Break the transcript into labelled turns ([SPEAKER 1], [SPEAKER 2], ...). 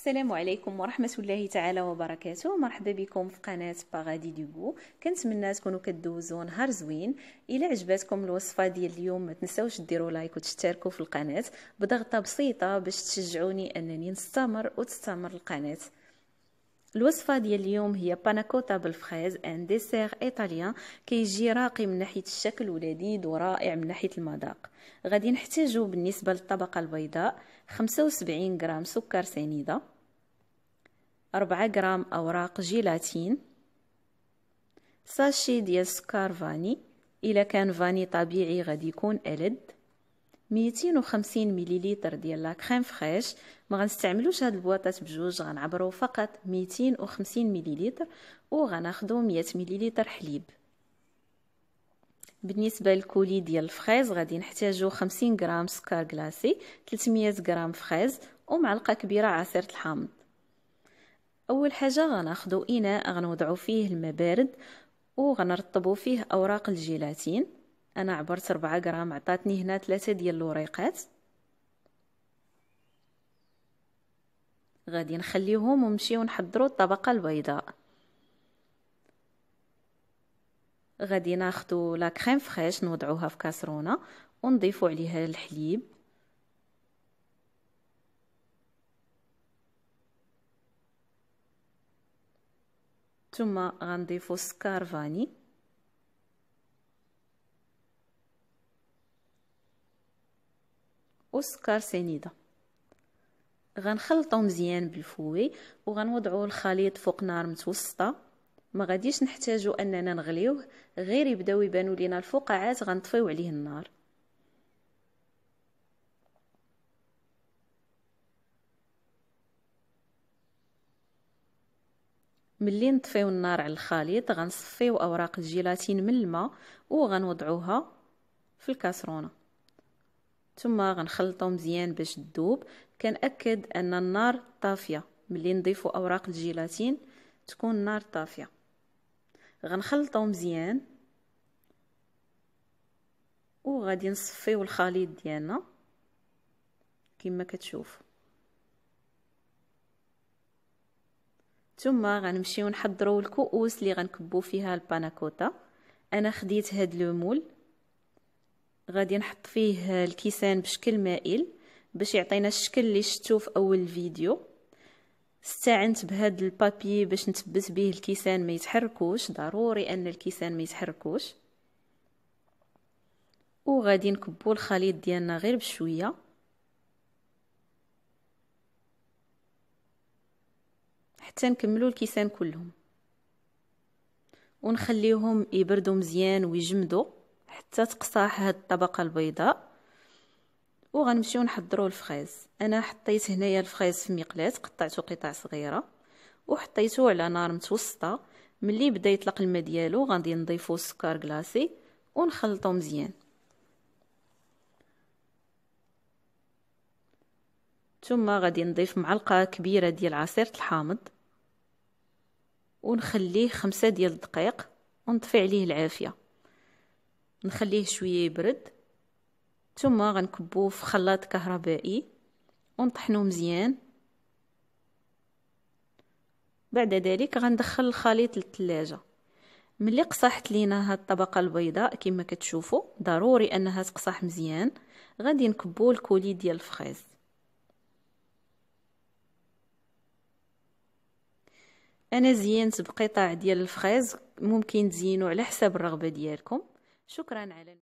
[SPEAKER 1] السلام عليكم ورحمة الله تعالى وبركاته مرحبا بكم في قناة باغادي ديبو كنتمنى تكونوا كدوزو نهار زوين الى عجباتكم الوصفة ديال اليوم ما تنساوش ديروا لايك وتشتركوا في القناة بضغطة بسيطة باش تشجعوني أنني نستمر وتستمر القناة الوصفة ديال اليوم هي باناكوتا بالفخيز ان ديسير ايطاليان كيجي راقي من ناحية الشكل ولذيذ ورائع من ناحية المذاق غادي نحتاجو بالنسبة للطبقة البيضاء 75 غرام سكر سنيدة أربعة غرام أوراق جيلاتين ساشي ديال سكر فاني إلا كان فاني طبيعي غادي يكون ألد ميتين وخمسين مليليتر ديال لاكخيم فخيش فريش ما غنستعملوش هاد البواطات بجوج غنعبرو فقط ميتين وخمسين مليليتر وغناخدو ميات مليليتر حليب بالنسبه للكولي ديال الفريز غادي نحتاجو 50 غرام سكر كلاسي 300 غرام فريز ومعلقه كبيره عصير الحامض اول حاجه غناخدو اناء غنوضعو فيه الماء بارد وغنرطبو فيه اوراق الجيلاتين انا عبرت 4 غرام عطاتني هنا 3 ديال الوريقات غادي نخليهم ونمشيو نحضروا الطبقه البيضاء غادي ناخدو لا كريم فريش نوضعوها في كاسرونه ونضيفوا عليها الحليب ثم غنضيفو سكار فاني وسكر سنيده غنخلطو مزيان بالفوي وغنوضعو الخليط فوق نار متوسطه ما غاديش نحتاجو اننا نغليوه غير يبداو يبانو لينا الفقاعات غنطفيو عليه النار ملي نطفيو النار على الخليط غنصفيو اوراق الجيلاتين من الماء وغنوضعوها في الكاسرونه ثم غنخلطو مزيان باش تذوب كنأكد ان النار طافيه ملي نضيفو اوراق الجيلاتين تكون النار طافيه غنخلطو مزيان وغادي نصفيو الخليط ديالنا كما كتشوفوا ثم غنمشيو نحضروا الكؤوس اللي غنكبو فيها الباناكوتا انا خديت هاد لومول غادي نحط فيه الكيسان بشكل مائل باش يعطينا الشكل اللي شفتو في اول الفيديو استعنت بهاد البابي باش نثبت به الكيسان ما يتحركوش ضروري ان الكيسان ما يتحركوش وغادي نكبو الخليط ديالنا غير بشويه حتى نكملوا الكيسان كلهم ونخليهم يبردوا مزيان ويجمدوا حتى تقصاح هاد الطبقه البيضاء وغنمشيو نحضروا الفخاز انا حطيت هنايا الفخاز في مقلاة قطعته قطع صغيره وحطيته على نار متوسطه ملي بدا يطلق الماء ديالو غادي نضيفو السكر كلاصي ونخلطو مزيان ثم غادي نضيف معلقه كبيره ديال عصير الحامض ونخليه خمسة ديال الدقائق ونطفي عليه العافية نخليه شوية يبرد ثم غنكبوه في خلاط كهربائي ونطحنوه مزيان بعد ذلك غندخل الخليط للثلاجة ملي قصحت لينا هاد الطبقة البيضاء كما كتشوفوا ضروري انها تقصح مزيان غادي نكبو الكولي ديال الفخيز انا زينت بقطع ديال الفريز ممكن تزينوا على حسب الرغبه ديالكم شكرا على